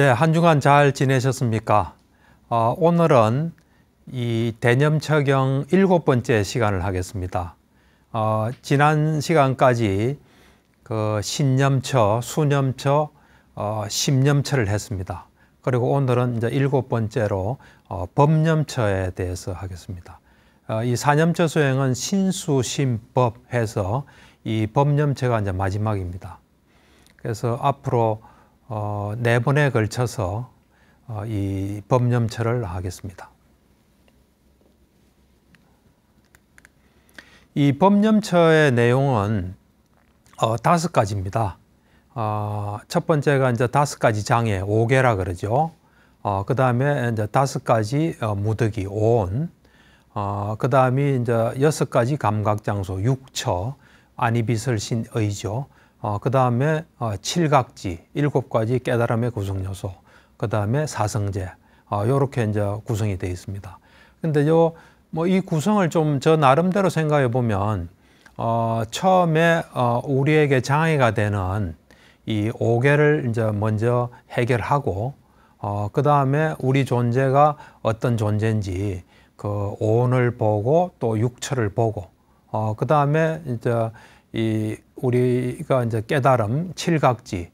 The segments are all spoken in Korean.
예, 한 주간 잘 지내셨습니까? 어, 오늘은 이 대념 처경 일곱 번째 시간을 하겠습니다. 어, 지난 시간까지 그 신념처, 수념처, 어, 심념처를 했습니다. 그리고 오늘은 이제 일곱 번째로 어, 법념처에 대해서 하겠습니다. 어, 이 사념처 수행은 신수, 심법 해서 이 법념처가 이제 마지막입니다. 그래서 앞으로 어, 네 번에 걸쳐서 어, 이법념처를 하겠습니다. 이 법념처의 내용은 어, 다섯 가지입니다. 어, 첫 번째가 이제 다섯 가지 장애, 오개라 그러죠. 어, 그 다음에 이제 다섯 가지 어, 무더기, 오온. 어, 그 다음이 이제 여섯 가지 감각 장소, 육처, 아니비설신 의죠. 어, 그 다음에 어, 칠각지, 일곱 가지 깨달음의 구성 요소, 그 다음에 사성제, 어, 요렇게 이제 구성이 되어 있습니다. 근데 요, 뭐 이 구성을 좀 저 나름대로 생각해 보면, 어, 처음에 어, 우리에게 장애가 되는 이 오개를 이제 먼저 해결하고, 어, 그 다음에 우리 존재가 어떤 존재인지 그온을 보고 또 육처를 보고, 어, 그 다음에 이제 이 우리가 이제 깨달음 칠각지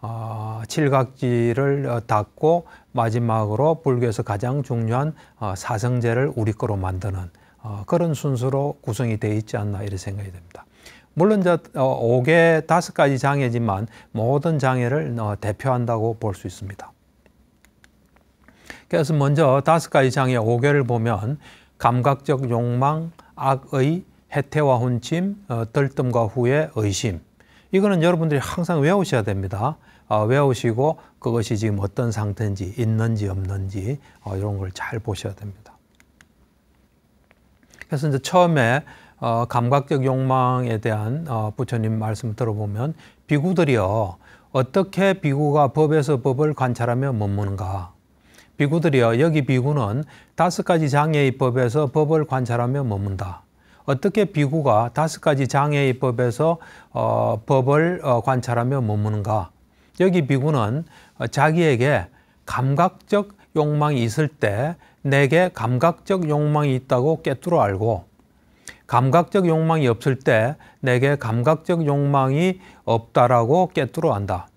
아, 어, 칠각지를 닫고 마지막으로 불교에서 가장 중요한 어, 사성제를 우리 거로 만드는 어, 그런 순서로 구성이 되어 있지 않나 이런 생각이 듭니다. 물론 이제 5개 어, 5가지 장애지만 모든 장애를 어, 대표한다고 볼 수 있습니다. 그래서 먼저 다섯 가지 장애 5개를 보면 감각적 욕망, 악의, 해태와 혼침, 어, 들뜸과 후에 의심. 이거는 여러분들이 항상 외우셔야 됩니다. 어, 외우시고 그것이 지금 어떤 상태인지 있는지 없는지 어, 이런 걸 잘 보셔야 됩니다. 그래서 이제 처음에 어, 감각적 욕망에 대한 어, 부처님 말씀 들어보면 비구들이여 어떻게 비구가 법에서 법을 관찰하며 머무는가? 비구들이여 여기 비구는 다섯 가지 장애의 법에서 법을 관찰하며 머문다. 어떻게 비구가 다섯 가지 장애의 법에서 어, 법을 어, 관찰하며 머무는가. 여기 비구는 어, 자기에게 감각적 욕망이 있을 때 내게 감각적 욕망이 있다고 깨뜨려 알고 감각적 욕망이 없을 때 내게 감각적 욕망이 없다라고 깨뜨려 안다.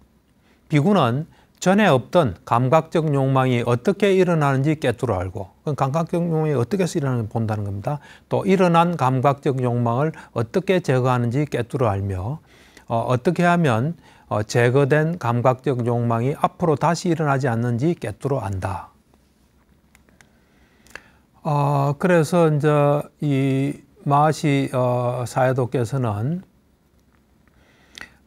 비구는 전에 없던 감각적 욕망이 어떻게 일어나는지 깨뚫어 알고 그 감각적 욕망이 어떻게 해서 일어나는지 본다는 겁니다. 또 일어난 감각적 욕망을 어떻게 제거하는지 깨뚫어 알며 어, 어떻게 하면 어, 제거된 감각적 욕망이 앞으로 다시 일어나지 않는지 깨뚫어 안다. 어, 그래서 이제 이 마시 어, 사회도께서는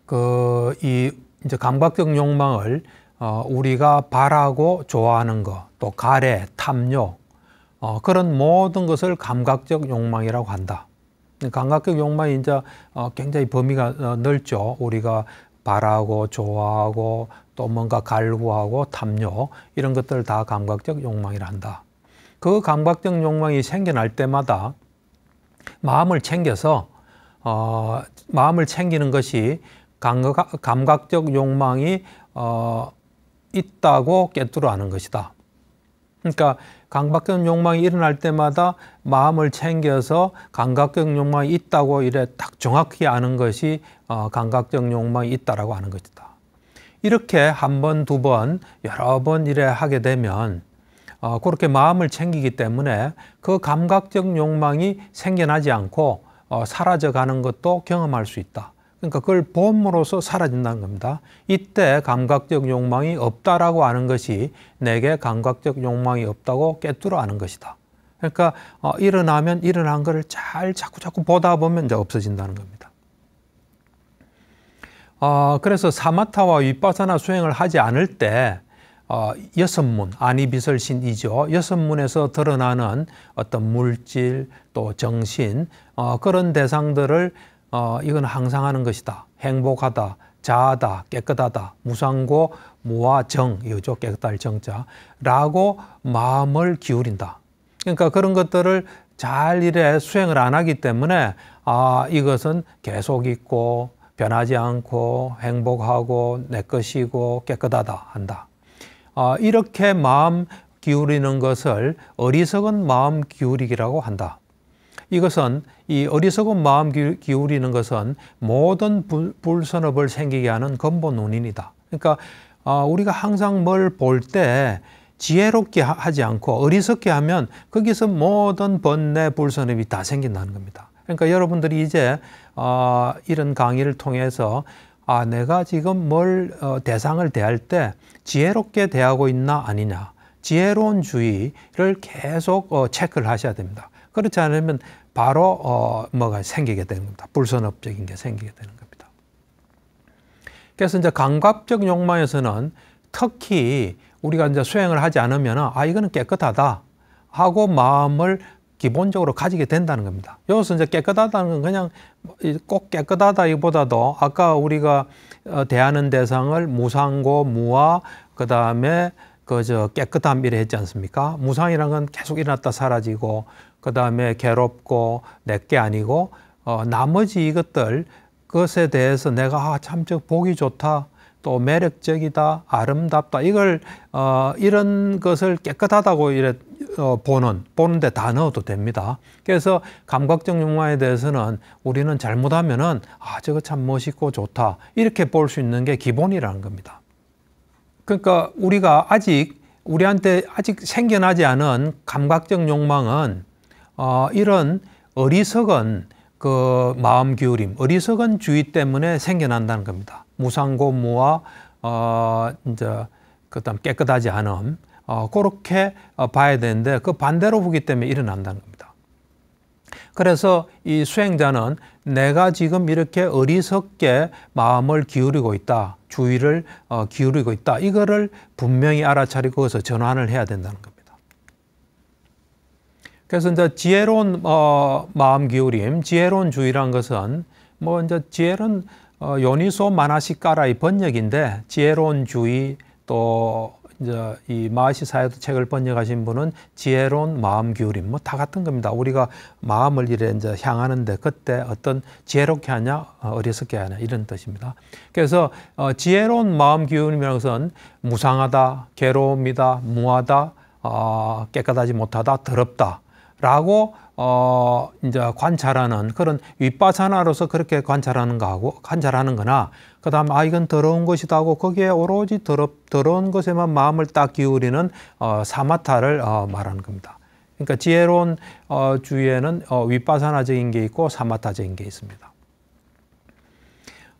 그이 이제 감각적 욕망을 어, 우리가 바라고 좋아하는 것, 또 가래, 탐욕, 어, 그런 모든 것을 감각적 욕망이라고 한다. 감각적 욕망이 이제 어, 굉장히 범위가 어, 넓죠. 우리가 바라고 좋아하고 또 뭔가 갈구하고 탐욕 이런 것들 다 감각적 욕망이라 한다. 그 감각적 욕망이 생겨날 때마다 마음을 챙겨서 어, 마음을 챙기는 것이 감각, 감각적 욕망이 어, 있다고 깨뜨려하는 것이다. 그러니까 강박경 욕망이 일어날 때마다 마음을 챙겨서 강박경 욕망이 있다고 이래 딱 정확히 아는 것이 어, 강박경 욕망이 있다라고 하는 것이다. 이렇게 한 번, 두 번, 여러 번 이래 하게 되면 어, 그렇게 마음을 챙기기 때문에 그 감각적 욕망이 생겨나지 않고 어, 사라져가는 것도 경험할 수 있다. 그러니까 그걸 봄으로써 사라진다는 겁니다. 이때 감각적 욕망이 없다라고 하는 것이 내게 감각적 욕망이 없다고 깨뜨려 하는 것이다. 그러니까 어, 일어나면 일어난 것을 잘 자꾸 자꾸 보다 보면 이제 없어진다는 겁니다. 어, 그래서 사마타와 윗바사나 수행을 하지 않을 때 어, 여섯문, 아니비설신이죠. 여섯문에서 드러나는 어떤 물질 또 정신 어, 그런 대상들을 어, 이건 항상 하는 것이다. 행복하다, 자하다, 깨끗하다, 무상고, 무와 정, 요죠 깨끗할 정자라고 마음을 기울인다. 그러니까 그런 것들을 잘 일에 수행을 안 하기 때문에 아 이것은 계속 있고 변하지 않고 행복하고 내 것이고 깨끗하다 한다. 아, 이렇게 마음 기울이는 것을 어리석은 마음 기울이기라고 한다. 이것은 이 어리석은 마음 기울이는 것은 모든 불선업을 생기게 하는 근본 원인이다. 그러니까 아, 우리가 항상 뭘 볼 때 지혜롭게 하지 않고 어리석게 하면 거기서 모든 번뇌 불선업이 다 생긴다는 겁니다. 그러니까 여러분들이 이제 아, 이런 강의를 통해서 아 내가 지금 뭘 어, 대상을 대할 때 지혜롭게 대하고 있나 아니냐 지혜로운 주의를 계속 어, 체크를 하셔야 됩니다. 그렇지 않으면 바로 어, 뭐가 생기게 되는 겁니다. 불선업적인 게 생기게 되는 겁니다. 그래서 이제 감각적 욕망에서는 특히 우리가 이제 수행을 하지 않으면 아 이거는 깨끗하다 하고 마음을 기본적으로 가지게 된다는 겁니다. 여기서 이제 깨끗하다는 건 그냥 꼭 깨끗하다기보다도 아까 우리가 어, 대하는 대상을 무상고 무아 그다음에 그저 깨끗함이래 했지 않습니까? 무상이란 건 계속 일어났다 사라지고 그 다음에 괴롭고 내게 아니고 어, 나머지 이것들 그것에 대해서 내가 아, 참저 보기 좋다. 또 매력적이다, 아름답다. 이걸 어, 이런 것을 깨끗하다고 이래 어, 보는 보는데 다 넣어도 됩니다. 그래서 감각적 욕망에 대해서는 우리는 잘못하면은 아 저거 참 멋있고 좋다 이렇게 볼 수 있는 게 기본이라는 겁니다. 그러니까 우리가 아직 우리한테 아직 생겨나지 않은 감각적 욕망은 어, 이런 어리석은 그 마음 기울임, 어리석은 주의 때문에 생겨난다는 겁니다. 무상고무와 어, 이제 그다음 깨끗하지 않음, 어, 그렇게 어, 봐야 되는데 그 반대로 보기 때문에 일어난다는 겁니다. 그래서 이 수행자는 내가 지금 이렇게 어리석게 마음을 기울이고 있다, 주의를 어, 기울이고 있다, 이거를 분명히 알아차리고 서 전환을 해야 된다는 겁니다. 그래서 이제 지혜로운 어, 마음 기울임, 지혜로운 주의란 것은 뭐 이제 지혜는 어, 요니소 마나시까라의 번역인데 지혜로운 주의 또 이제 이 마시 사에도 책을 번역하신 분은 지혜로운 마음 기울임 뭐다 같은 겁니다. 우리가 마음을 이래 이제 향하는데 그때 어떤 지혜롭게 하냐 어, 어리석게 하냐 이런 뜻입니다. 그래서 어, 지혜로운 마음 기울임이라는 것은 무상하다, 괴로움이다, 무하다, 어, 깨끗하지 못하다, 더럽다 라고 어 이제 관찰하는 그런 윗바사나로서 그렇게 관찰하는 거하고 관찰하는 거나 그다음 아 이건 더러운 것이다 하고 거기에 오로지 더러, 더러운 것에만 마음을 딱 기울이는 어 사마타를 어 말하는 겁니다. 그러니까 지혜로운 어주위에는어 윗바사나적인 게 있고 사마타적인 게 있습니다.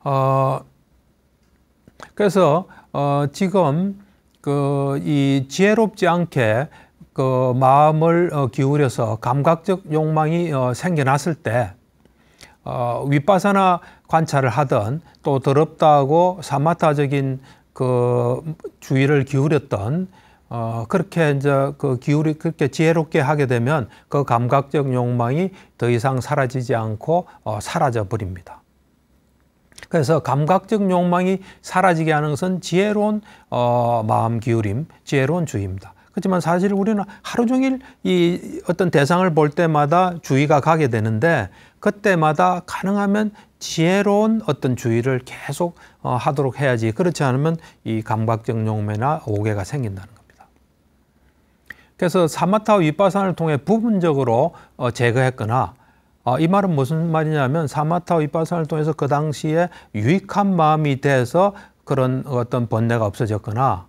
어 그래서 어 지금 그 이 지혜롭지 않게 그 마음을 어, 기울여서 감각적 욕망이 어, 생겨났을 때 어, 윗바사나 관찰을 하던 또 더럽다고 사마타적인 그 주의를 기울였던 그렇게 이제 그 기울이 그렇게 지혜롭게 하게 되면 그 감각적 욕망이 더 이상 사라지지 않고 사라져 버립니다. 그래서 감각적 욕망이 사라지게 하는 것은 지혜로운 마음 기울임, 지혜로운 주의입니다. 그렇지만 사실 우리는 하루 종일 이 어떤 대상을 볼 때마다 주의가 가게 되는데 그때마다 가능하면 지혜로운 어떤 주의를 계속 어, 하도록 해야지 그렇지 않으면 이 감각적 용매나 오개가 생긴다는 겁니다. 그래서 사마타 윗바산을 통해 부분적으로 어, 제거했거나 어, 이 말은 무슨 말이냐면 사마타 윗바산을 통해서 그 당시에 유익한 마음이 돼서 그런 어떤 번뇌가 없어졌거나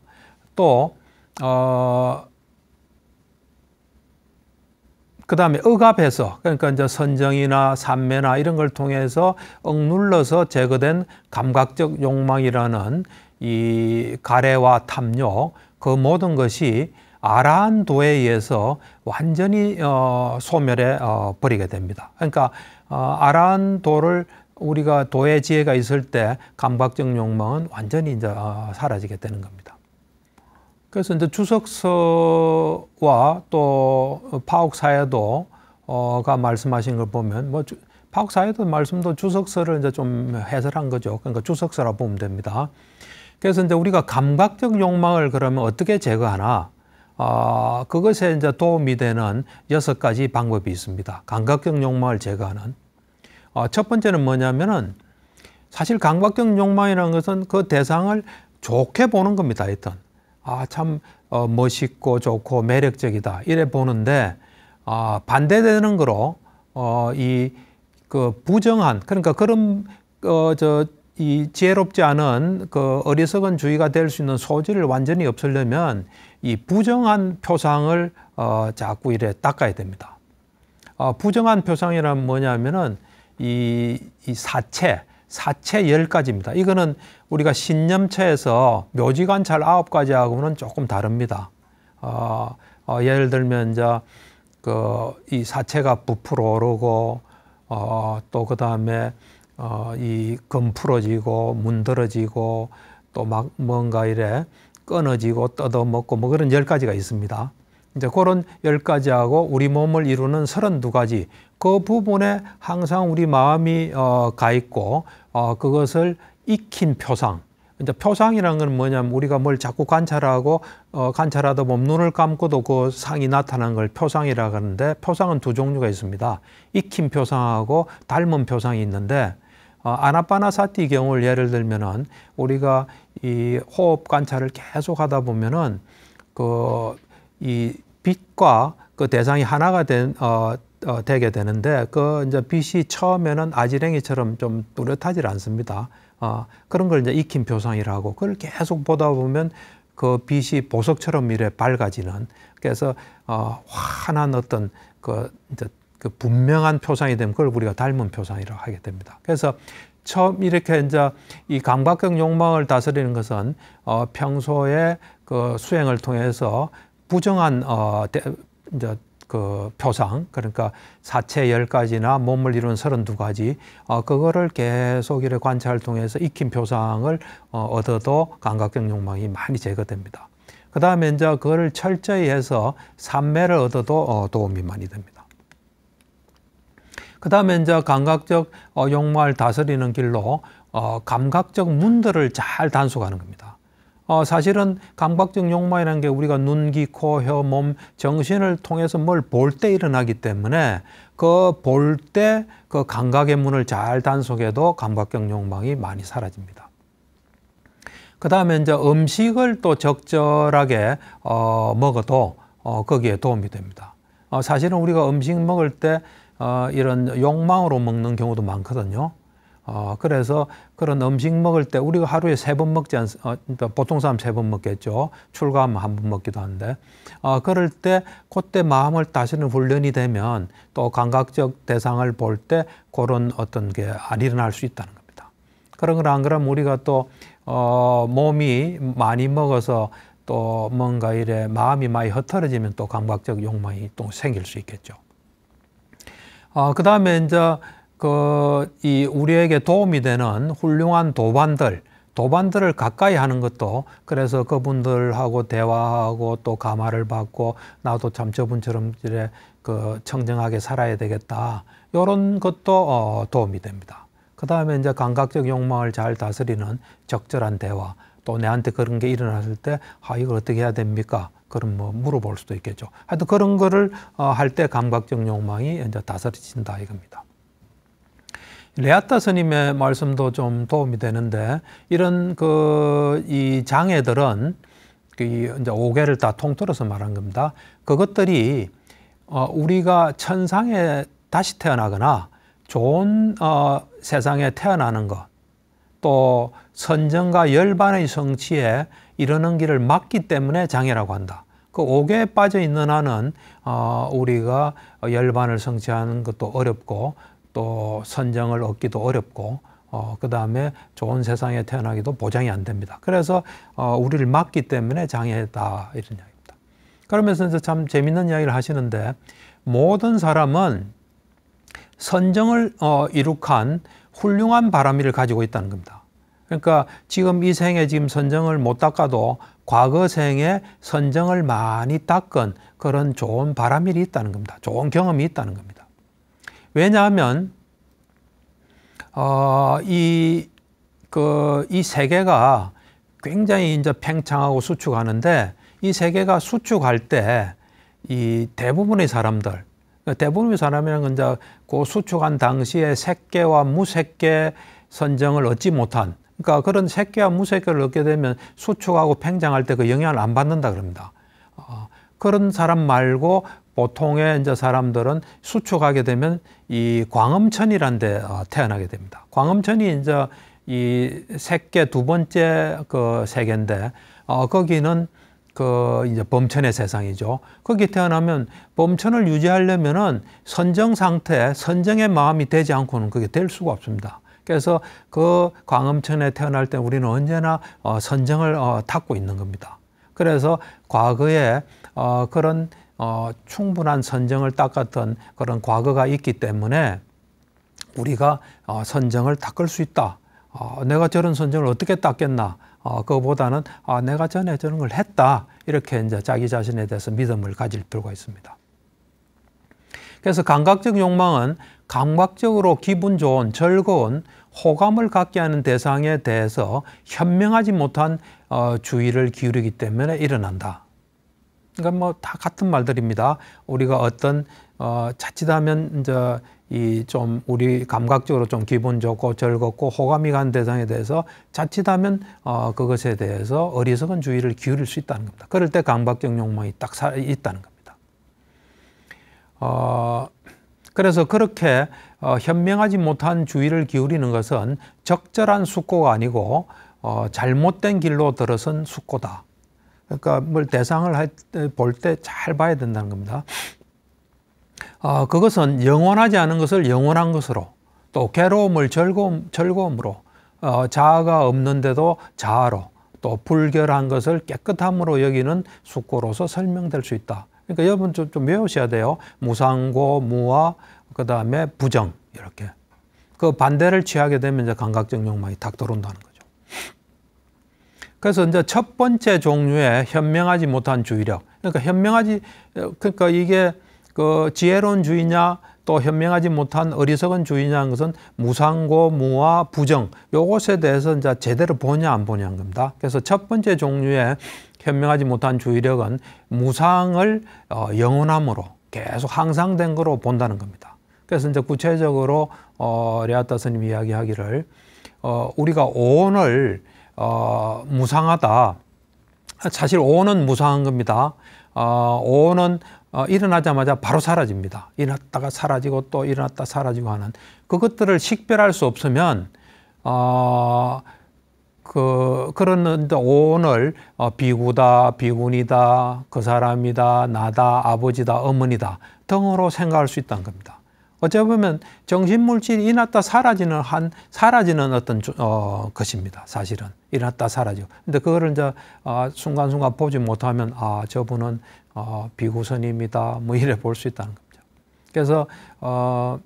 또 어, 그 다음에 억압해서 그러니까 이제 선정이나 삼매나 이런 걸 통해서 억눌러서 제거된 감각적 욕망이라는 이 가래와 탐욕 그 모든 것이 아란도에 의해서 완전히 어, 소멸해 어, 버리게 됩니다. 그러니까 어, 아란도를 우리가 도의 지혜가 있을 때 감각적 욕망은 완전히 이제 어, 사라지게 되는 겁니다. 그래서 이제 주석서와 또 파옥사에도 어가 말씀하신 걸 보면 뭐 파옥사에도 말씀도 주석서를 이제 좀 해설한 거죠. 그러니까 주석서라 보면 됩니다. 그래서 이제 우리가 감각적 욕망을 그러면 어떻게 제거하나? 어, 그것에 이제 도움이 되는 여섯 가지 방법이 있습니다. 감각적 욕망을 제거하는. 어, 첫 번째는 뭐냐면은 사실 감각적 욕망이라는 것은 그 대상을 좋게 보는 겁니다. 일단 아, 참 어, 멋있고 좋고 매력적이다. 이래 보는데 어, 반대되는 거로 어, 이그 부정한 그러니까 그런 어저 이 지혜롭지 않은 그 어리석은 주의가 될 수 있는 소질을 완전히 없애려면 이 부정한 표상을 어 자꾸 이래 닦아야 됩니다. 어 부정한 표상이란 뭐냐면은 이, 이 사체 사체 열 가지입니다. 이거는 우리가 신념체에서 묘지관찰 아홉 가지하고는 조금 다릅니다. 어, 어, 예를 들면 이제 그이 사체가 부풀어 오르고 어, 또 그다음에 어, 이금 풀어지고 문드러지고 또 막 뭔가 이래 끊어지고 뜯어먹고 뭐 그런 열 가지가 있습니다. 이제 그런 열 가지하고 우리 몸을 이루는 서른두 가지 그 부분에 항상 우리 마음이 어, 가 있고 어, 그것을 익힌 표상. 이제 표상이라는 건 뭐냐면 우리가 뭘 자꾸 관찰하고 어, 관찰하다 보면 눈을 감고도 그 상이 나타난걸 표상이라고 하는데 표상은 두 종류가 있습니다. 익힌 표상하고 닮은 표상이 있는데 어, 아나파나사티 경우를 예를 들면은 우리가 이 호흡 관찰을 계속 하다 보면은 그 이 빛과 그 대상이 하나가 된 어, 어, 되게 되는데 그 이제 빛이 처음에는 아지랭이처럼 좀 뚜렷하지 않습니다. 아, 그런 걸 이제 익힌 표상이라고 그걸 계속 보다 보면 그 빛이 보석처럼 이래 밝아지는 그래서 어, 환한 어떤 그, 그 분명한 표상이 되면 그걸 우리가 닮은 표상이라고 하게 됩니다. 그래서 처음 이렇게 이제 이 강박형 욕망을 다스리는 것은 어, 평소에 그 수행을 통해서 부정한 어, 대, 이제 그 표상 그러니까 사체 열가지나 몸을 이룬 3 2 가지 어, 그거를 계속 이래 관찰을 통해서 익힌 표상을 어, 얻어도 감각적 욕망이 많이 제거됩니다. 그 다음에 이제 그거를 철저히 해서 삼매를 얻어도 어, 도움이 많이 됩니다. 그 다음에 이제 감각적 어, 욕망을 다스리는 길로 어, 감각적 문들을 잘 단속하는 겁니다. 어, 사실은 감각적 욕망이라는 게 우리가 눈, 귀, 코, 혀, 몸, 정신을 통해서 뭘 볼 때 일어나기 때문에 그 볼 때그 그 감각의 문을 잘 단속해도 감각적 욕망이 많이 사라집니다. 그 다음에 이제 음식을 또 적절하게 어, 먹어도 어, 거기에 도움이 됩니다. 어, 사실은 우리가 음식 먹을 때 어, 이런 욕망으로 먹는 경우도 많거든요. 어, 그래서 그런 음식 먹을 때 우리가 하루에 세 번 먹지 않, 습 어, 그러니까 보통 사람 세 번 먹겠죠. 출가하면 한 번 먹기도 한데, 어, 그럴 때, 그때 마음을 다시는 훈련이 되면 또 감각적 대상을 볼 때 그런 어떤 게 안 일어날 수 있다는 겁니다. 그런 걸 안 그러면 우리가 또, 어, 몸이 많이 먹어서 또 뭔가 이래 마음이 많이 흐트러지면 또 감각적 욕망이 또 생길 수 있겠죠. 어, 그 다음에 이제 그이 우리에게 도움이 되는 훌륭한 도반들 도반들을 가까이 하는 것도 그래서 그분들하고 대화하고 또 감화를 받고 나도 참 저분처럼 이래 그 청정하게 살아야 되겠다 이런 것도 어, 도움이 됩니다. 그 다음에 이제 감각적 욕망을 잘 다스리는 적절한 대화 또 내한테 그런 게 일어났을 때 아 이걸 어떻게 해야 됩니까? 그럼 뭐 물어볼 수도 있겠죠. 하여튼 그런 거를 어, 할때 감각적 욕망이 이제 다스리진다 이겁니다. 레아타 스님의 말씀도 좀 도움이 되는데 이런 그 이 장애들은 그 이 이제 오개를 다 통틀어서 말한 겁니다. 그것들이 어 우리가 천상에 다시 태어나거나 좋은 어 세상에 태어나는 것, 또 선정과 열반의 성취에 이르는 길을 막기 때문에 장애라고 한다. 그오개에 빠져 있는 한은 어 우리가 열반을 성취하는 것도 어렵고 또 선정을 얻기도 어렵고 어, 그 다음에 좋은 세상에 태어나기도 보장이 안 됩니다. 그래서 어, 우리를 막기 때문에 장애다 이런 이야기입니다. 그러면서 이제 참 재밌는 이야기를 하시는데 모든 사람은 선정을 어, 이룩한 훌륭한 바람이를 가지고 있다는 겁니다. 그러니까 지금 이 생에 지금 선정을 못 닦아도 과거 생에 선정을 많이 닦은 그런 좋은 바람이 있다는 겁니다. 좋은 경험이 있다는 겁니다. 왜냐하면 어, 이, 그, 이 세계가 굉장히 이제 팽창하고 수축하는데 이 세계가 수축할 때 이 대부분의 사람들, 그 대부분의 사람이란 건 이제 그 수축한 당시에 색계와 무색계 선정을 얻지 못한 그러니까 그런 색계와 무색계를 얻게 되면 수축하고 팽창할 때 그 영향을 안 받는다 그럽니다. 어, 그런 사람 말고 보통의 이제 사람들은 수축하게 되면 이 광음천이란 데 어, 태어나게 됩니다. 광음천이 이제 이 세계 두 번째 그 세계인데 어 거기는 그 이제 범천의 세상이죠. 거기 태어나면 범천을 유지하려면은 선정 상태, 선정의 마음이 되지 않고는 그게 될 수가 없습니다. 그래서 그 광음천에 태어날 때 우리는 언제나 어 선정을 어 닦고 있는 겁니다. 그래서 과거에 어 그런 어, 충분한 선정을 닦았던 그런 과거가 있기 때문에 우리가 어, 선정을 닦을 수 있다. 어, 내가 저런 선정을 어떻게 닦겠나? 어, 그거보다는 아, 내가 전에 저런 걸 했다. 이렇게 이제 자기 자신에 대해서 믿음을 가질 필요가 있습니다. 그래서 감각적 욕망은 감각적으로 기분 좋은 즐거운 호감을 갖게 하는 대상에 대해서 현명하지 못한 어, 주의를 기울이기 때문에 일어난다. 그러니까 뭐 다 같은 말들입니다. 우리가 어떤 어, 자칫하면 이제 이좀 우리 감각적으로 좀 기분 좋고 즐겁고 호감이 간 대상에 대해서 자칫하면 어, 그것에 대해서 어리석은 주의를 기울일 수 있다는 겁니다. 그럴 때 강박적 욕망이 딱 있다는 겁니다. 어, 그래서 그렇게 어, 현명하지 못한 주의를 기울이는 것은 적절한 숙고가 아니고 어, 잘못된 길로 들어선 숙고다. 그러니까 뭘 대상을 볼 때 잘 봐야 된다는 겁니다. 어, 그것은 영원하지 않은 것을 영원한 것으로 또 괴로움을 즐거움, 즐거움으로 어, 자아가 없는데도 자아로 또 불결한 것을 깨끗함으로 여기는 숙고로서 설명될 수 있다. 그러니까 여러분 좀, 좀 외우셔야 돼요. 무상고, 무아, 그 다음에 부정 이렇게. 그 반대를 취하게 되면 이제 감각적 욕망이 탁 들어온다는 거죠. 그래서 이제 첫 번째 종류의 현명하지 못한 주의력. 그러니까 현명하지, 그러니까 이게 그 지혜로운 주의냐, 또 현명하지 못한 어리석은 주의냐는 것은 무상고, 무화 부정, 요것에 대해서 이제 제대로 보냐, 안 보냐 는 겁니다. 그래서 첫 번째 종류의 현명하지 못한 주의력은 무상을 어, 영원함으로 계속 항상된 거로 본다는 겁니다. 그래서 이제 구체적으로 어, 레아타 스님 이야기하기를 어, 우리가 오늘 어, 무상하다. 사실 오는 무상한 겁니다. 어, 오는 어, 일어나자마자 바로 사라집니다. 일어났다가 사라지고 또 일어났다 사라지고 하는 그것들을 식별할 수 없으면 어, 그 그런 오늘 어, 비구다, 비군이다, 그 사람이다, 나다, 아버지다, 어머니다 등으로 생각할 수 있다는 겁니다. 어찌 보면 정신물질이 일어났다 사라지는 한 사라지는 어떤 어, 것입니다. 사실은 일어났다 사라지고. 근데 그거를 이제 어, 순간순간 보지 못하면 아 저분은 어, 비구선입니다. 뭐 이래 볼 수 있다는 겁니다. 그래서 어,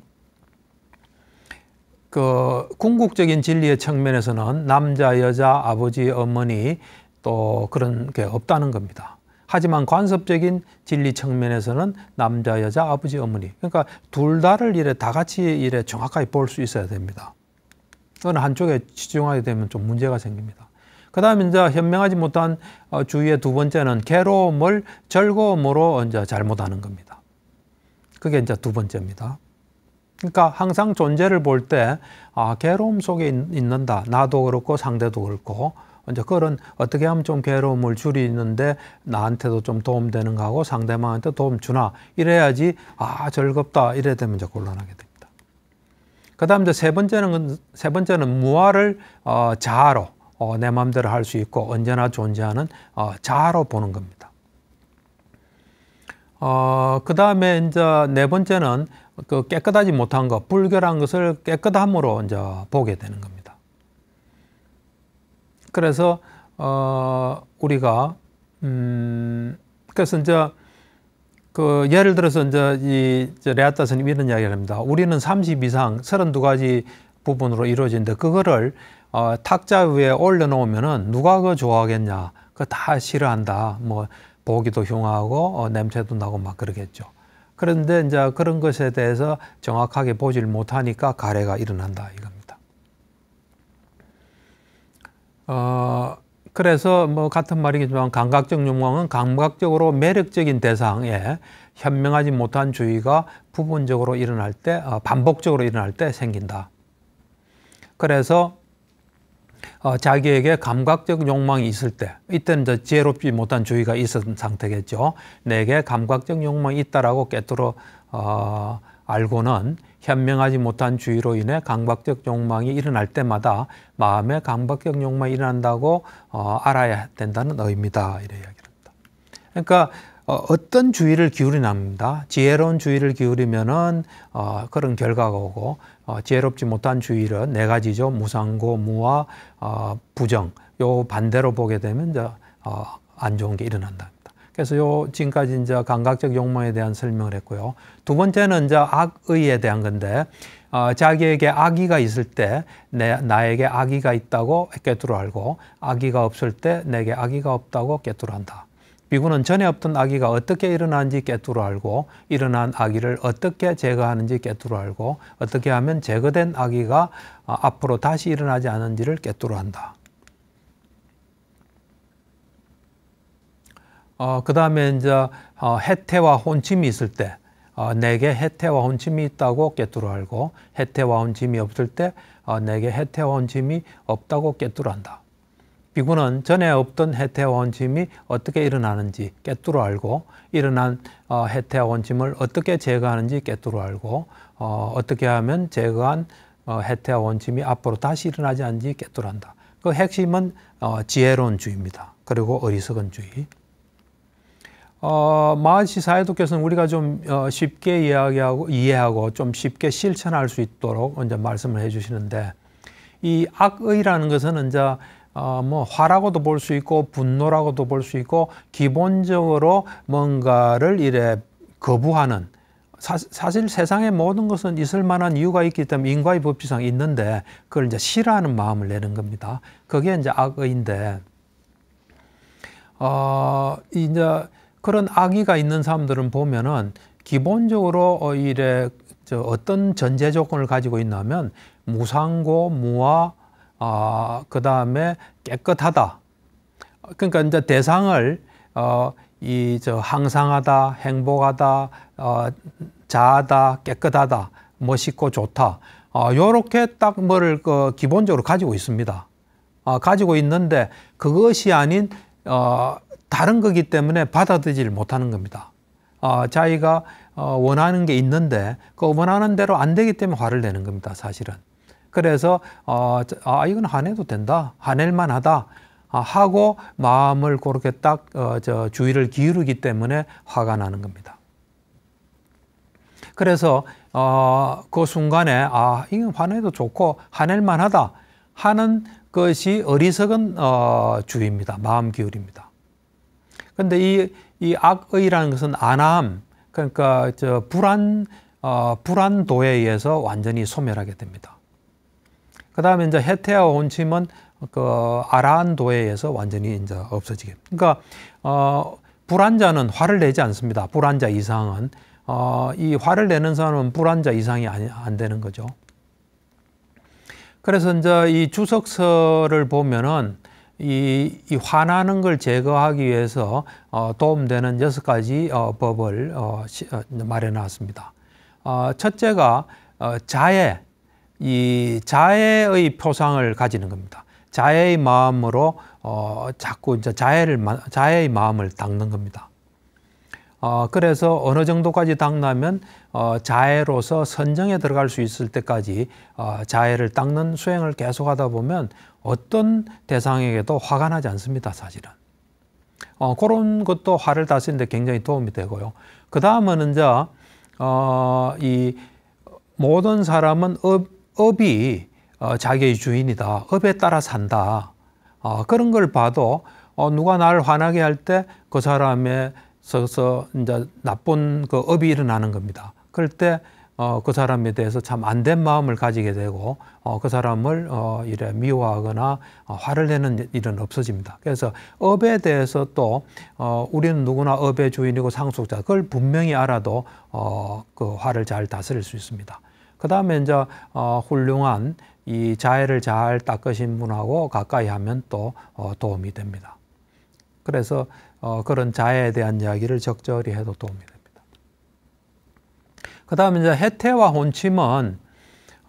그 궁극적인 진리의 측면에서는 남자, 여자, 아버지, 어머니 또 그런 게 없다는 겁니다. 하지만 관습적인 진리 측면에서는 남자, 여자, 아버지, 어머니. 그러니까 둘 다를 이래 다 같이 이래 정확하게 볼 수 있어야 됩니다. 어느 한쪽에 치중하게 되면 좀 문제가 생깁니다. 그 다음에 이제 현명하지 못한 어, 주위의두 번째는 괴로움을 즐거움으로 이제 잘못하는 겁니다. 그게 이제 두 번째입니다. 그러니까 항상 존재를 볼 때, 아, 괴로움 속에 있는다. 나도 그렇고 상대도 그렇고, 이제 그런 어떻게 하면 좀 괴로움을 줄이는데 나한테도 좀 도움되는 거 하고 상대방한테 도움 주나 이래야지 아 즐겁다 이래 되면 이제 곤란하게 됩니다. 그다음 이제 세 번째는 세 번째는 무화를 어, 자아로 어, 내 마음대로 할 수 있고 언제나 존재하는 어, 자아로 보는 겁니다. 어, 그 다음에 이제 네 번째는 그 깨끗하지 못한 것, 불결한 것을 깨끗함으로 이제 보게 되는 겁니다. 그래서 어 우리가 음 그래서 이제 그 예를 들어서 이제 이 레아타 스님 이런 이야기를 합니다. 우리는 30 이상 32가지 부분으로 이루어진데 그거를 어, 탁자 위에 올려놓으면은 누가 그 좋아하겠냐? 그 다 싫어한다. 뭐 보기도 흉하고 어, 냄새도 나고 막 그러겠죠. 그런데 이제 그런 것에 대해서 정확하게 보질 못하니까 가래가 일어난다 이겁니다. 어, 그래서 뭐 같은 말이겠지만 감각적 욕망은 감각적으로 매력적인 대상에 현명하지 못한 주의가 부분적으로 일어날 때 어, 반복적으로 일어날 때 생긴다. 그래서 어, 자기에게 감각적 욕망이 있을 때 이때는 저 지혜롭지 못한 주의가 있었던 상태겠죠. 내게 감각적 욕망이 있다라고 깨뜨려 어, 알고는 현명하지 못한 주의로 인해 강박적 욕망이 일어날 때마다 마음에 강박적 욕망이 일어난다고 어, 알아야 된다는 의미다. 이래 이야기를 합니다. 그러니까 어, 어떤 주의를 기울이납니다. 지혜로운 주의를 기울이면은 어, 그런 결과가 오고 어, 지혜롭지 못한 주의는 네 가지죠. 무상고, 무와 어, 부정. 요 반대로 보게 되면 이제 어, 안 좋은 게 일어난다. 그래서 요 지금까지 이제 감각적 욕망에 대한 설명을 했고요. 두 번째는 이제 악의에 대한 건데 어, 자기에게 악의가 있을 때 내, 나에게 악의가 있다고 깨뜨려 알고 악의가 없을 때 내게 악의가 없다고 깨뜨려 한다. 비구는 전에 없던 악의가 어떻게 일어나는지 깨뜨려 알고 일어난 악의를 어떻게 제거하는지 깨뜨려 알고 어떻게 하면 제거된 악의가 어, 앞으로 다시 일어나지 않은지를 깨뜨려 한다. 어, 그 다음에 이제 어, 해태와 혼침이 있을 때 어, 내게 해태와 혼침이 있다고 깨뜨려 알고 해태와 혼침이 없을 때 어, 내게 해태와 혼침이 없다고 깨뜨려 한다. 비구는 전에 없던 해태와 혼침이 어떻게 일어나는지 깨뜨려 알고 일어난 어, 해태와 혼침을 어떻게 제거하는지 깨뜨려 알고 어, 어떻게 하면 제거한 어, 해태와 혼침이 앞으로 다시 일어나지 않는지 깨뜨려 한다. 그 핵심은 어, 지혜로운 주의입니다. 그리고 어리석은 주의. 어, 마을시 사회도께서는 우리가 좀 어, 쉽게 이야기하고 이해하고 좀 쉽게 실천할 수 있도록 이제 말씀을 해주시는데 이 악의라는 것은 이제 어, 뭐 화라고도 볼 수 있고 분노라고도 볼 수 있고 기본적으로 뭔가를 이래 거부하는 사, 사실 세상의 모든 것은 있을 만한 이유가 있기 때문에 인과의 법칙상 있는데 그걸 이제 싫어하는 마음을 내는 겁니다. 그게 이제 악의인데 어, 이제 그런 악의가 있는 사람들은 보면은 기본적으로 어, 이래 저 어떤 전제 조건을 가지고 있냐면 무상고 무아 아, 그 다음에 깨끗하다. 그러니까 이제 대상을 어, 이 저 항상하다, 행복하다, 어, 자하다, 깨끗하다, 멋있고 좋다. 어, 요렇게 딱 뭐를 그 기본적으로 가지고 있습니다. 어, 가지고 있는데 그것이 아닌 어, 다른 거기 때문에 받아들이질 못하는 겁니다. 어, 자기가 어, 원하는 게 있는데 그 원하는 대로 안 되기 때문에 화를 내는 겁니다. 사실은. 그래서 어, 아 이건 화내도 된다. 화낼만 하다. 아, 하고 마음을 그렇게 딱 어, 저 주의를 기울이기 때문에 화가 나는 겁니다. 그래서 어, 그 순간에 아 이건 화내도 좋고 화낼만 하다 하는 것이 어리석은 어, 주의입니다. 마음 기울입니다. 그런데 이, 이 악의라는 것은 안함, 그러니까 저 불안, 어, 불안도에 의해서 완전히 소멸하게 됩니다. 그 다음에 이제 해태와 온침은 그 아란도에 의해서 완전히 이제 없어지게. 그러니까 어, 불안자는 화를 내지 않습니다. 불안자 이상은 어, 이 화를 내는 사람은 불안자 이상이 아니, 안 되는 거죠. 그래서 이제 이 주석서를 보면은 이, 이 화나는 걸 제거하기 위해서 어, 도움되는 여섯 가지 어, 법을 어, 시, 어, 마련해 놨습니다. 어, 첫째가 어, 자해이자해의 표상을 가지는 겁니다. 자해의 마음으로 어, 자꾸 이제 자해를자해의 마음을 닦는 겁니다. 어, 그래서 어느 정도까지 닦나면 어, 자해로서 선정에 들어갈 수 있을 때까지 어, 자해를 닦는 수행을 계속하다 보면 어떤 대상에게도 화가 나지 않습니다, 사실은. 어, 그런 것도 화를 다스리는데 굉장히 도움이 되고요. 그 다음은 이제 어, 이 모든 사람은 업, 업이 어, 자기의 주인이다. 업에 따라 산다. 어, 그런 걸 봐도 어, 누가 나를 화나게 할 때 그 사람의 서서 이제 나쁜 그 업이 일어나는 겁니다. 그럴 때 어, 그 사람에 대해서 참 안된 마음을 가지게 되고 어, 그 사람을 어, 이래 미워하거나 어, 화를 내는 일은 없어집니다. 그래서 업에 대해서 또 어, 우리는 누구나 업의 주인이고 상속자 그걸 분명히 알아도 어, 그 화를 잘 다스릴 수 있습니다. 그 다음에 이제 어, 훌륭한 이 자해를 잘 닦으신 분하고 가까이 하면 또 어, 도움이 됩니다. 그래서 어, 그런 자해에 대한 이야기를 적절히 해도 도움이 됩니다. 그 다음에 이제 해태와 혼침은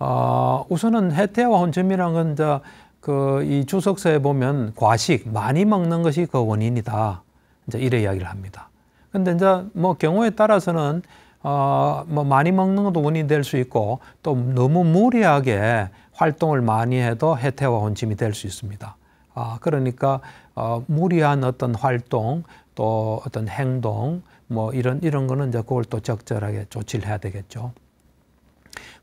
어, 우선은 해태와 혼침이란 건 이제 그 이 주석서에 보면 과식 많이 먹는 것이 그 원인이다. 이제 이래 이야기를 합니다. 근데 이제 뭐 경우에 따라서는 어, 뭐 많이 먹는 것도 원인이 될 수 있고 또 너무 무리하게 활동을 많이 해도 해태와 혼침이 될 수 있습니다. 아, 그러니까 어, 무리한 어떤 활동 또 어떤 행동 뭐 이런 이런 거는 이제 그걸 또 적절하게 조치를 해야 되겠죠.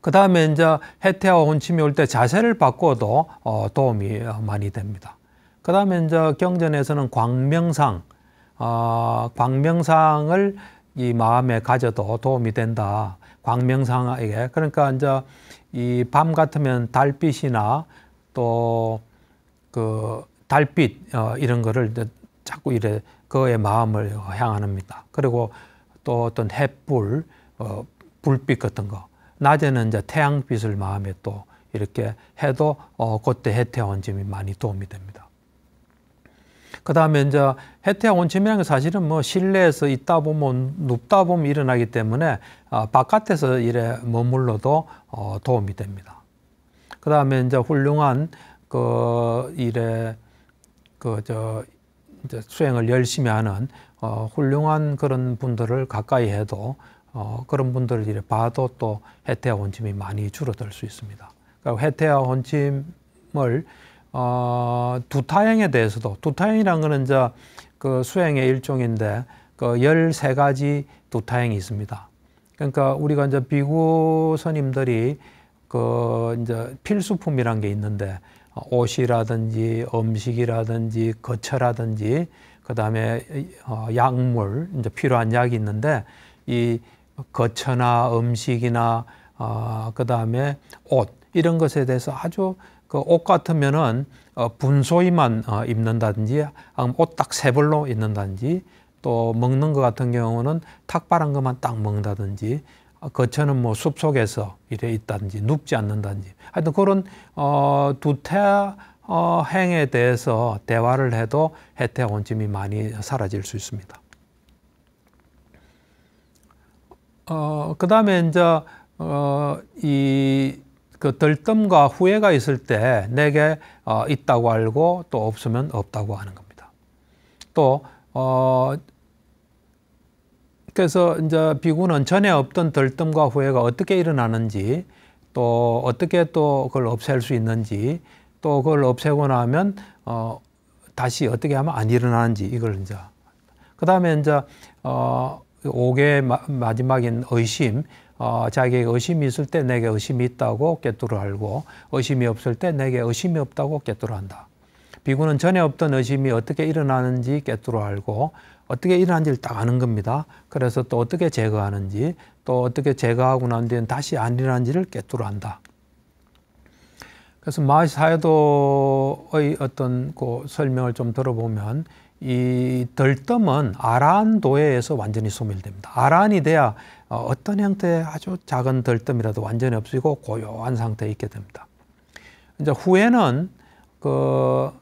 그 다음에 이제 해태와 혼침이 올 때 자세를 바꿔도 어, 도움이 어, 많이 됩니다. 그 다음에 이제 경전에서는 광명상, 어, 광명상을 이 마음에 가져도 도움이 된다. 광명상에게. 그러니까 이제 이 밤 같으면 달빛이나 또그 달빛 어, 이런 거를 자꾸 이래 그의 마음을 향합니다. 그리고 또 어떤 햇불, 어, 불빛 같은 거. 낮에는 이제 태양빛을 마음에 또 이렇게 해도 어, 그때 해태 원침이 많이 도움이 됩니다. 그 다음에 이제 해태 온침이라는 게 사실은 뭐 실내에서 있다 보면 눕다 보면 일어나기 때문에 어, 바깥에서 이래 머물러도 어, 도움이 됩니다. 그 다음에 이제 훌륭한 그 일에 그저 수행을 열심히 하는 어, 훌륭한 그런 분들을 가까이 해도 어, 그런 분들을 이래 봐도 또 해태와 혼침이 많이 줄어들 수 있습니다. 그러니 해태와 혼침을 어, 두타행에 대해서도 두타행이란 거는 이제 그 수행의 일종인데 그 열세 가지 두타행이 있습니다. 그러니까 우리가 이제 비구 선임들이그 이제 필수품이란 게 있는데 어, 옷이라든지 음식이라든지 거처라든지 그 다음에 어, 약물 이제 필요한 약이 있는데 이 거처나 음식이나 어, 그 다음에 옷 이런 것에 대해서 아주 그옷 같으면은 어, 분소이만 어, 입는다든지 옷 딱 세 벌로 입는다든지 또 먹는 것 같은 경우는 탁발한 것만 딱 먹는다든지 거처는 아, 그 뭐숲 속에서 이래 있다든지 눕지 않는다든지 하여튼 그런 어, 두태 어, 행에 대해서 대화를 해도 해태와 온침이 많이 사라질 수 있습니다. 어, 그 다음에 이제 어, 이그 들뜸과 후회가 있을 때 내게 어, 있다고 알고 또 없으면 없다고 하는 겁니다. 또 어, 그래서 이제 비구는전에 없던 덜뜸과 후회가 어떻게 일어나는지 또 어떻게 또 그걸 없앨 수 있는지 또 그걸 없애고 나면 어 다시 어떻게 하면 안 일어나는지 이걸 이제 그다음에 이제 어 5개 마지막인 의심 어, 자기에게 의심이 있을 때 내게 의심이 있다고 깨뜨려 알고 의심이 없을 때 내게 의심이 없다고 깨뜨려 한다. 비구는 전에 없던 의심이 어떻게 일어나는지 깨뜨려 알고 어떻게 일어난지를 딱 아는 겁니다. 그래서 또 어떻게 제거하는지 또 어떻게 제거하고 난 뒤엔 다시 안 일어난지를 깨뜨려 한다. 그래서 마시 사회도의 어떤 그 설명을 좀 들어보면 이 덜덤은 아란 도에에서 완전히 소멸됩니다. 아란이 돼야 어, 어떤 형태의 아주 작은 덜덤이라도 완전히 없어지고 고요한 상태에 있게 됩니다. 이제 후에는 그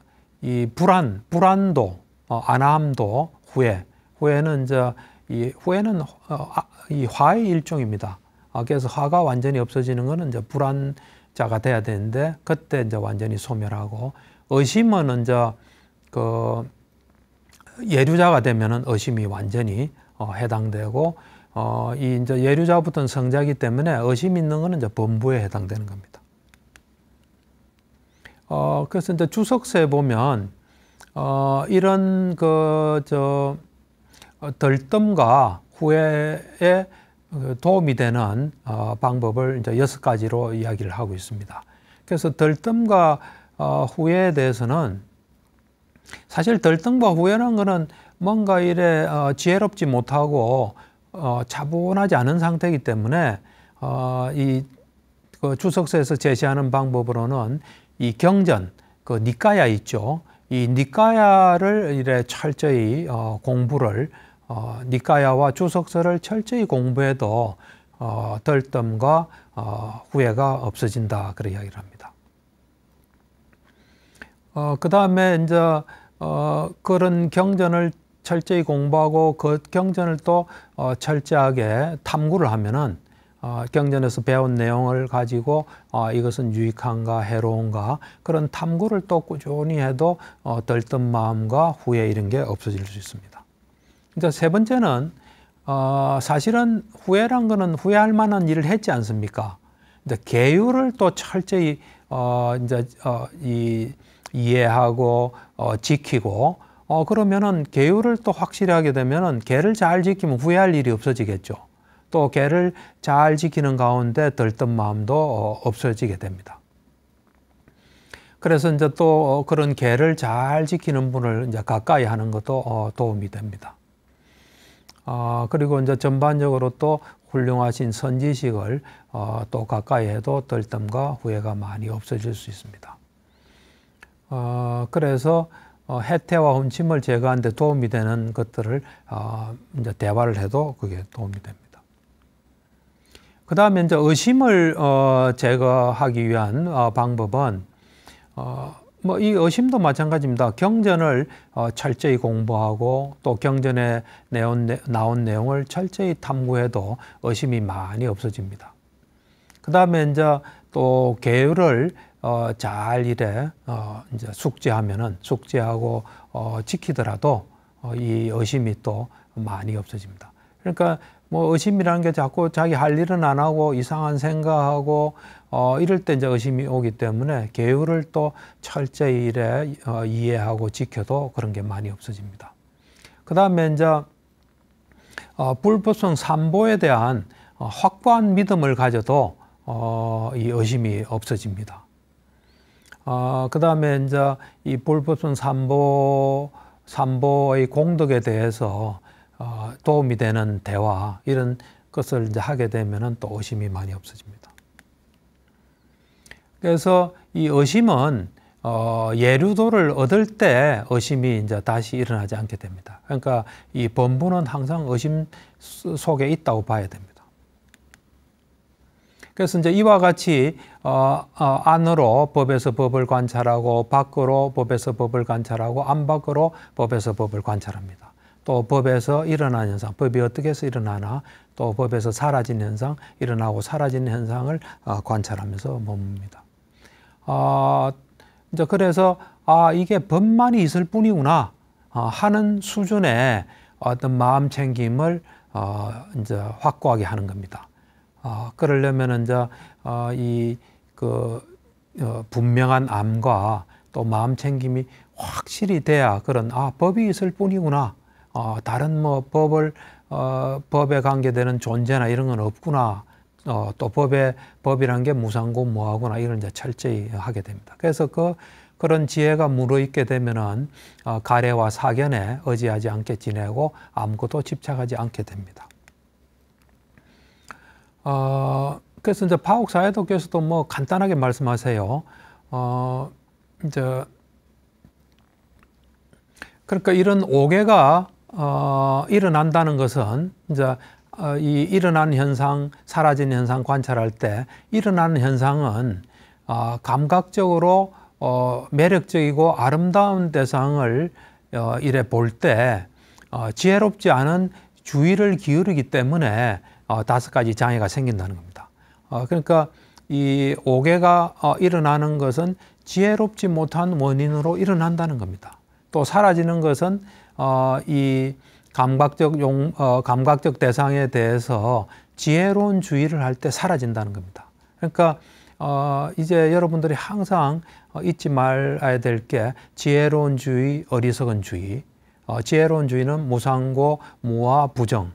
이 불안, 불안도, 어, 아남도, 후회. 후회는 이제 이 후회는 어, 아, 이 화의 일종입니다. 그래서 화가 완전히 없어지는 것은 이제 불안자가 돼야 되는데 그때 이제 완전히 소멸하고 의심은 이제 그 예류자가 되면은 의심이 완전히 어, 해당되고 어, 이 이제 예류자부터는 성자기 때문에 의심 있는 것은 이제 범부에 해당되는 겁니다. 어, 그래서 이제 주석서에 보면 어, 이런 그저 덜뜸과 어, 후회에 그 도움이 되는 어, 방법을 이제 여섯 가지로 이야기를 하고 있습니다. 그래서 덜뜸과 어, 후회에 대해서는 사실 덜뜸과 후회라는 것은 뭔가 이래 어, 지혜롭지 못하고 어, 차분하지 않은 상태이기 때문에 어, 이그 주석서에서 제시하는 방법으로는 이 경전 그 니까야 있죠. 이 니까야를 이래 철저히 어, 공부를 어, 니까야와 주석서를 철저히 공부해도 어, 덜뜸과 어, 후회가 없어진다 그런 이야기를 합니다. 어, 그 다음에 이제 어, 그런 경전을 철저히 공부하고 그 경전을 또 어, 철저하게 탐구를 하면은 어, 경전에서 배운 내용을 가지고 어, 이것은 유익한가 해로운가 그런 탐구를 또 꾸준히 해도 어, 떨뜬 마음과 후회 이런 게 없어질 수 있습니다. 그러세 그러니까 번째는 어, 사실은 후회란 것은 후회할 만한 일을 했지 않습니까? 이제 계율을 또 철저히 어, 이제 어, 이, 이해하고 어, 지키고 어, 그러면은 계율을 또 확실히 하게 되면은 계를 잘 지키면 후회할 일이 없어지겠죠. 또 개를 잘 지키는 가운데 들뜬 마음도 어, 없어지게 됩니다. 그래서 이제 또 어, 그런 개를 잘 지키는 분을 이제 가까이 하는 것도 어, 도움이 됩니다. 아, 그리고 이제 전반적으로 또 훌륭하신 선지식을 또 가까이 해도 떨뜸과 후회가 많이 없어질 수 있습니다. 그래서 해태와 훔침을 제거하는데 도움이 되는 것들을 이제 대화를 해도 그게 도움이 됩니다. 그 다음에 이제 의심을 어, 제거하기 위한 어, 방법은 어, 뭐 이 의심도 마찬가지입니다. 경전을 어, 철저히 공부하고 또 경전에 내온, 나온 내용을 철저히 탐구해도 의심이 많이 없어집니다. 그 다음에 이제 또 계율을 어, 잘 이래 어, 이제 숙제하면은 숙제하고 어, 지키더라도 어, 이 의심이 또 많이 없어집니다. 그러니까 뭐 의심이라는 게 자꾸 자기 할 일은 안 하고 이상한 생각하고 어 이럴 때 이제 의심이 오기 때문에 계율을 또 철저히 일에 어, 이해하고 지켜도 그런 게 많이 없어집니다. 그 다음에 이제 어, 불법성 삼보에 대한 어, 확고한 믿음을 가져도 어, 이 의심이 없어집니다. 어, 그 다음에 이제 이 불법성 삼보 삼보의 공덕에 대해서 어, 도움이 되는 대화 이런 것을 이제 하게 되면은 또 의심이 많이 없어집니다. 그래서 이 의심은 어, 예류도를 얻을 때 의심이 이제 다시 일어나지 않게 됩니다. 그러니까 이 범부는 항상 의심 속에 있다고 봐야 됩니다. 그래서 이제 이와 같이 어, 어, 안으로 법에서 법을 관찰하고 밖으로 법에서 법을 관찰하고 안 밖으로 법에서 법을 관찰합니다. 또 법에서 일어난 현상, 법이 어떻게 해서 일어나나, 또 법에서 사라진 현상, 일어나고 사라진 현상을 어, 관찰하면서 머뭅니다. 아, 어, 이제 그래서 아 이게 법만이 있을 뿐이구나 어, 하는 수준의 어떤 마음 챙김을 어, 이제 확고하게 하는 겁니다. 어, 그러려면 이제 어, 이그 어, 분명한 암과 또 마음 챙김이 확실히 돼야 그런 아 법이 있을 뿐이구나 어, 다른 뭐 법을 어, 법에 관계되는 존재나 이런 건 없구나. 어, 또 법에 법이란 게 무상고 뭐하구나 이런 이제 철저히 하게 됩니다. 그래서 그 그런 지혜가 물어있게 되면은 어, 가래와 사견에 의지하지 않게 지내고 아무것도 집착하지 않게 됩니다. 어, 그래서 이제 파옥 사회도께서도 뭐 간단하게 말씀하세요. 어, 이제 그러니까 이런 오개가 어, 일어난다는 것은 이제 어, 이 일어난 현상, 사라진 현상 관찰할 때 일어나는 현상은 어, 감각적으로 어, 매력적이고 아름다운 대상을 어, 이래 볼때 어, 지혜롭지 않은 주의를 기울이기 때문에 어, 다섯 가지 장애가 생긴다는 겁니다. 어, 그러니까 이 오개가 어, 일어나는 것은 지혜롭지 못한 원인으로 일어난다는 겁니다. 또 사라지는 것은 어, 이 감각적 용, 어, 감각적 대상에 대해서 지혜로운 주의를 할 때 사라진다는 겁니다. 그러니까 어, 이제 여러분들이 항상 어, 잊지 말아야 될 게 지혜로운 주의, 어리석은 주의. 어, 지혜로운 주의는 무상고, 무와, 부정.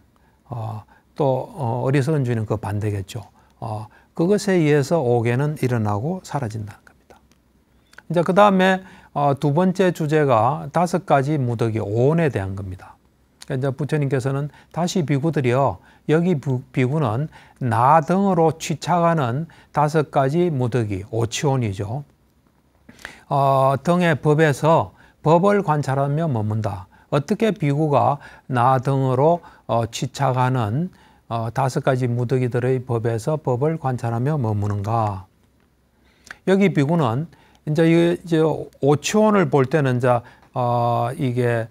어, 또 어, 어리석은 주의는 그 반대겠죠. 어, 그것에 의해서 오개는 일어나고 사라진다는 겁니다. 이제 그 다음에 어, 두 번째 주제가 다섯 가지 무더기 오온에 대한 겁니다. 그러니까 이제 부처님께서는 다시 비구들여 여기 비구는 나 등으로 취착하는 다섯 가지 무더기 오치온이죠. 어, 등의 법에서 법을 관찰하며 머문다. 어떻게 비구가 나 등으로 어, 취착하는 어, 다섯 가지 무더기들의 법에서 법을 관찰하며 머무는가? 여기 비구는 이제 이제 오초 원을 볼 때는 자 어 이게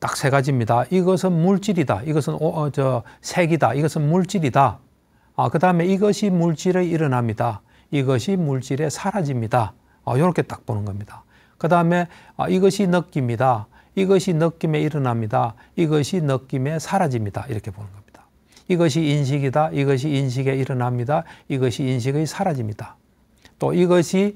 딱 세 가지입니다. 이것은 물질이다. 이것은 어, 저 색이다. 이것은 물질이다. 아, 그다음에 이것이 물질에 일어납니다. 이것이 물질에 사라집니다. 아, 요렇게 딱 보는 겁니다. 그다음에 아, 이것이 느낌이다. 이것이 느낌에 일어납니다. 이것이 느낌에 사라집니다. 이렇게 보는 겁니다. 이것이 인식이다. 이것이 인식에 일어납니다. 이것이 인식의 사라집니다. 또 이것이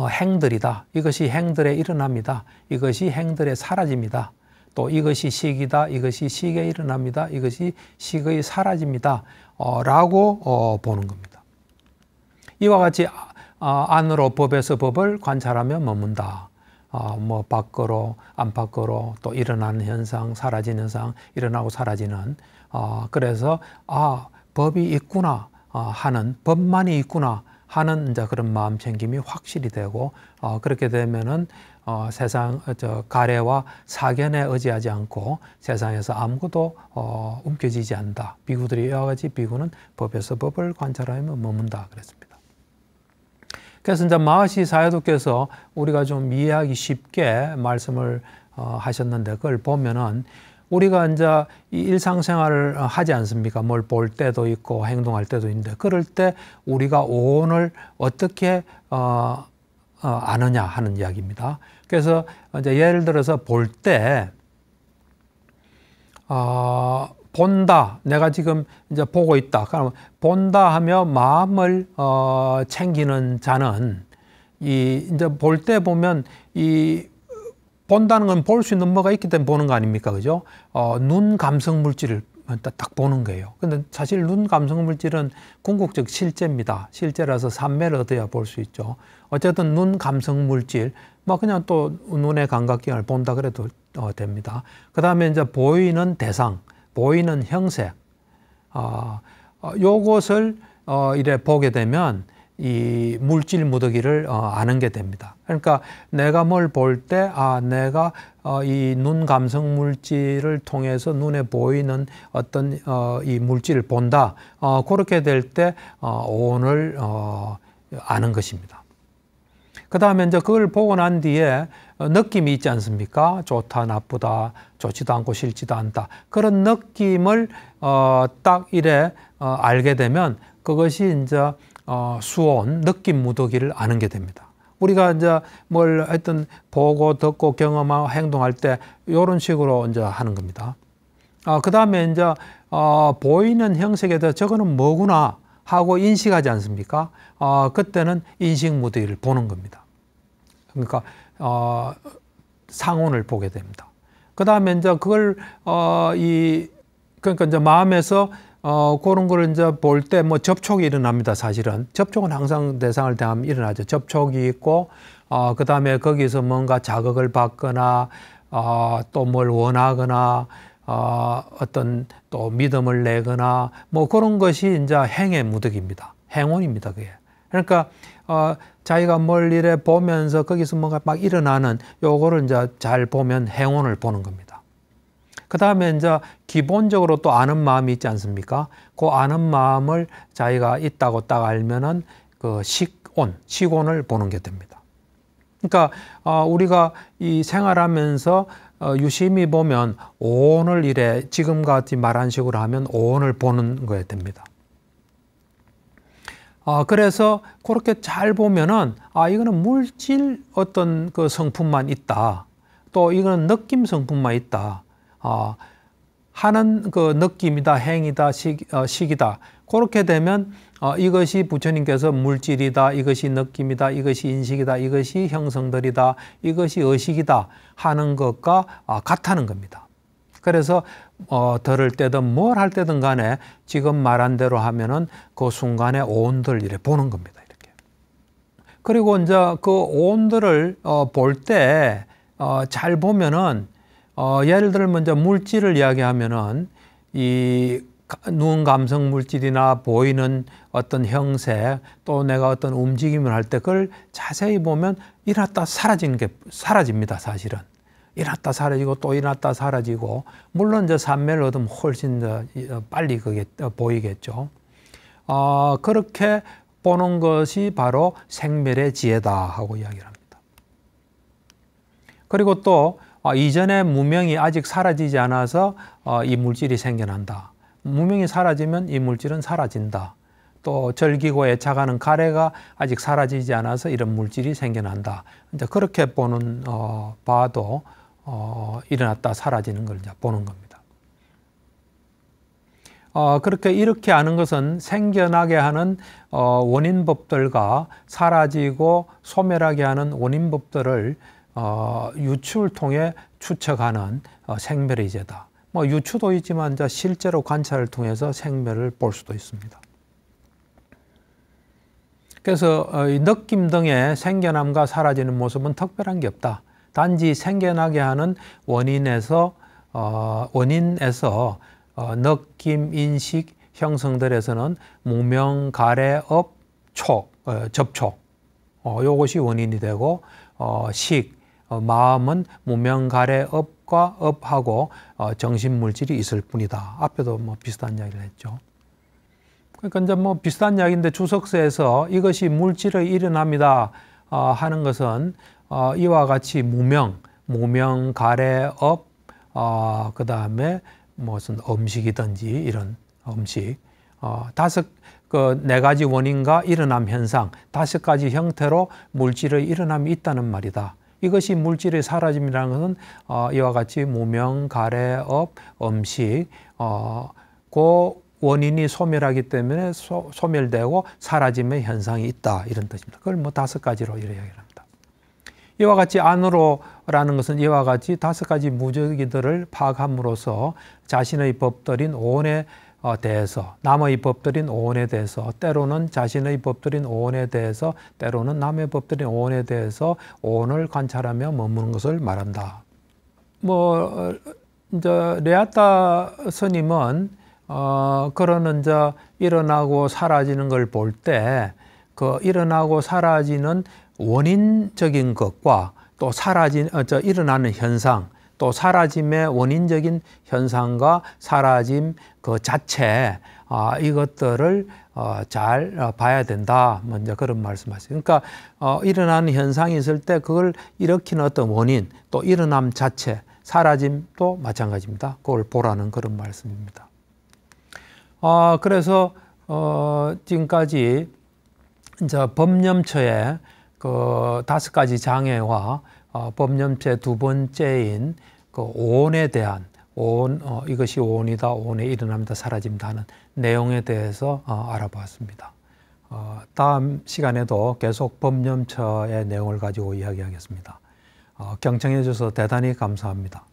어, 행들이다. 이것이 행들에 일어납니다. 이것이 행들에 사라집니다. 또 이것이 식이다 이것이 식에 일어납니다. 이것이 식의 사라집니다. 어, 라고 어, 보는 겁니다. 이와 같이 아, 아, 안으로 법에서 법을 관찰하며 머문다. 어, 뭐 밖으로 안팎으로 또 일어나는 현상, 사라지는 현상, 일어나고 사라지는 어, 그래서 아 법이 있구나 어, 하는 법만이 있구나 하는 이제 그런 마음 챙김이 확실히 되고 어, 그렇게 되면은 어, 세상 어, 저 가래와 사견에 의지하지 않고 세상에서 아무것도 어, 움켜쥐지 않다. 비구들이 여러 가지 비구는 법에서 법을 관찰하면 머문다 그랬습니다. 그래서 이제 마하시 사여도께서 우리가 좀 이해하기 쉽게 말씀을 어, 하셨는데 그걸 보면은 우리가 이제 이 일상생활을 하지 않습니까? 뭘 볼 때도 있고 행동할 때도 있는데 그럴 때 우리가 오온을 어떻게 어, 어, 아느냐 하는 이야기입니다. 그래서 이제 예를 들어서 볼 때 어, 본다. 내가 지금 이제 보고 있다. 그럼 본다 하며 마음을 어, 챙기는 자는 이 이제 볼 때 보면 이 본다는 건 볼 수 있는 뭐가 있기 때문에 보는 거 아닙니까? 그죠? 어, 눈 감성 물질을 딱딱 보는 거예요. 근데 사실 눈 감성 물질은 궁극적 실제입니다. 실제라서 삼매를 얻어야 볼 수 있죠. 어쨌든 눈 감성 물질, 뭐 그냥 또 눈의 감각기관을 본다 그래도 어, 됩니다. 그 다음에 이제 보이는 대상, 보이는 형색, 어, 어, 요것을 어, 이래 보게 되면 이 물질 무더기를 어, 아는 게 됩니다. 그러니까 내가 뭘 볼 때 아 내가 어, 이눈 감성 물질을 통해서 눈에 보이는 어떤 어, 이 물질을 본다. 어, 그렇게 될 때 어, 오늘 어, 아는 것입니다. 그 다음에 이제 그걸 보고 난 뒤에 어, 느낌이 있지 않습니까? 좋다, 나쁘다, 좋지도 않고 싫지도 않다. 그런 느낌을 어, 딱 이래 어, 알게 되면 그것이 이제 어, 수온, 느낌 무더기를 아는 게 됩니다. 우리가 이제 뭘 하여튼 보고 듣고 경험하고 행동할 때 이런 식으로 이제 하는 겁니다. 아, 어, 그 다음에 이제 어, 보이는 형색에 대 저거는 뭐구나 하고 인식하지 않습니까? 어, 그때는 인식 무더기를 보는 겁니다. 그러니까 어, 상온을 보게 됩니다. 그 다음에 이제 그걸 어, 이 그러니까 이제 마음에서 어, 그런 걸 이제 볼 때 뭐 접촉이 일어납니다, 사실은. 접촉은 항상 대상을 대하면 일어나죠. 접촉이 있고, 어, 그 다음에 거기서 뭔가 자극을 받거나, 어, 또 뭘 원하거나, 어, 어떤 또 믿음을 내거나, 뭐 그런 것이 이제 행의 무득입니다. 행운입니다, 그게. 그러니까, 어, 자기가 뭘 일해 보면서 거기서 뭔가 막 일어나는 요거를 이제 잘 보면 행운을 보는 겁니다. 그 다음에 이제 기본적으로 또 아는 마음이 있지 않습니까? 그 아는 마음을 자기가 있다고 딱 알면은 그 식온, 식온을 보는 게 됩니다. 그러니까 어, 우리가 이 생활하면서 어, 유심히 보면 오늘 이래 지금 같이 말한 식으로 하면 오늘 보는 거에 됩니다. 아, 그래서 그렇게 잘 보면은 아 이거는 물질 어떤 그 성품만 있다. 또 이거는 느낌 성품만 있다. 어, 하는 그 느낌이다, 행이다, 식, 어, 식이다. 그렇게 되면 어, 이것이 부처님께서 물질이다, 이것이 느낌이다, 이것이 인식이다, 이것이 형성들이다, 이것이 의식이다 하는 것과 아, 같다는 겁니다. 그래서 어, 들을 때든 뭘 할 때든 간에 지금 말한 대로 하면은 그 순간에 온들 이래 보는 겁니다. 이렇게. 그리고 이제 그 온들을 어, 볼때 어, 잘 보면은 어, 예를 들어 먼저 물질을 이야기하면은 이눈 감성 물질이나 보이는 어떤 형세 또 내가 어떤 움직임을 할 때 그걸 자세히 보면 일났다 사라지는 게 사라집니다 사실은 일났다 사라지고 또 일났다 사라지고 물론 이제 산매를 얻으면 훨씬 더 어, 빨리 그게 어, 보이겠죠. 어, 그렇게 보는 것이 바로 생멸의 지혜다 하고 이야기를 합니다. 그리고 또 어, 이전에 무명이 아직 사라지지 않아서 어, 이 물질이 생겨난다. 무명이 사라지면 이 물질은 사라진다. 또 절기고 애착하는 가래가 아직 사라지지 않아서 이런 물질이 생겨난다. 이제 그렇게 보는 어, 봐도 어, 일어났다 사라지는 걸 이제 보는 겁니다. 어, 그렇게 이렇게 하는 것은 생겨나게 하는 어, 원인법들과 사라지고 소멸하게 하는 원인법들을 어, 유추를 통해 추측하는 어, 생멸의 제다뭐 유추도 있지만 이제 실제로 관찰을 통해서 생멸을 볼 수도 있습니다. 그래서 어, 이 느낌 등의 생겨남과 사라지는 모습은 특별한 게 없다. 단지 생겨나게 하는 원인에서 어, 원인에서 어, 느낌, 인식, 형성들에서는 무명, 가래, 업, 촉, 어, 접촉, 어, 요것이 원인이 되고 어, 식, 어, 마음은 무명가래 업과 업하고 어, 정신물질이 있을 뿐이다. 앞에도 뭐 비슷한 이야기를 했죠. 그러니까 이제 뭐 비슷한 이야기인데 주석서에서 이것이 물질의 일어납니다 어, 하는 것은 어, 이와 같이 무명, 무명가래 업, 어, 그 다음에 무슨 음식이든지 이런 음식 어, 다섯 그 네 가지 원인과 일어남 현상 다섯 가지 형태로 물질의 일어남이 있다는 말이다. 이것이 물질의 사라짐이라는 것은 어, 이와 같이 무명, 가래업, 음식, 어, 그 원인이 소멸하기 때문에 소, 소 멸되고 사라짐의 현상이 있다 이런 뜻입니다. 그걸 뭐 다섯 가지로 이렇게 이야기합니다. 이와 같이 안으로라는 것은 이와 같이 다섯 가지 무적이들을 파악함으로써 자신의 법들인 온의 어, 대해서 남의 법들인 오온에 대해서 때로는 자신의 법들인 오온에 대해서 때로는 남의 법들인 오온에 대해서 오온을 관찰하며 머무는 것을 말한다. 뭐 이제 레아타 스님은 어 그런 이제 일어나고 사라지는 걸 볼 때 그 일어나고 사라지는 원인적인 것과 또 사라진 어, 저 일어나는 현상 또 사라짐의 원인적인 현상과 사라짐 그 자체 아, 이것들을 어, 잘 어, 봐야 된다. 먼저 그런 말씀하세요. 그러니까 어, 일어나는 현상이 있을 때 그걸 일으킨 어떤 원인 또 일어남 자체 사라짐도 마찬가지입니다. 그걸 보라는 그런 말씀입니다. 어, 그래서 어, 지금까지 이제 법념처의 그 다섯 가지 장애와 어, 법념제두 번째인 그온에 대한 온 어, 이것이 온이다온에 일어납니다 사라집니다 하는 내용에 대해서 어, 알아보았습니다. 어, 다음 시간에도 계속 법념처의 내용을 가지고 이야기하겠습니다. 어, 경청해 주셔서 대단히 감사합니다.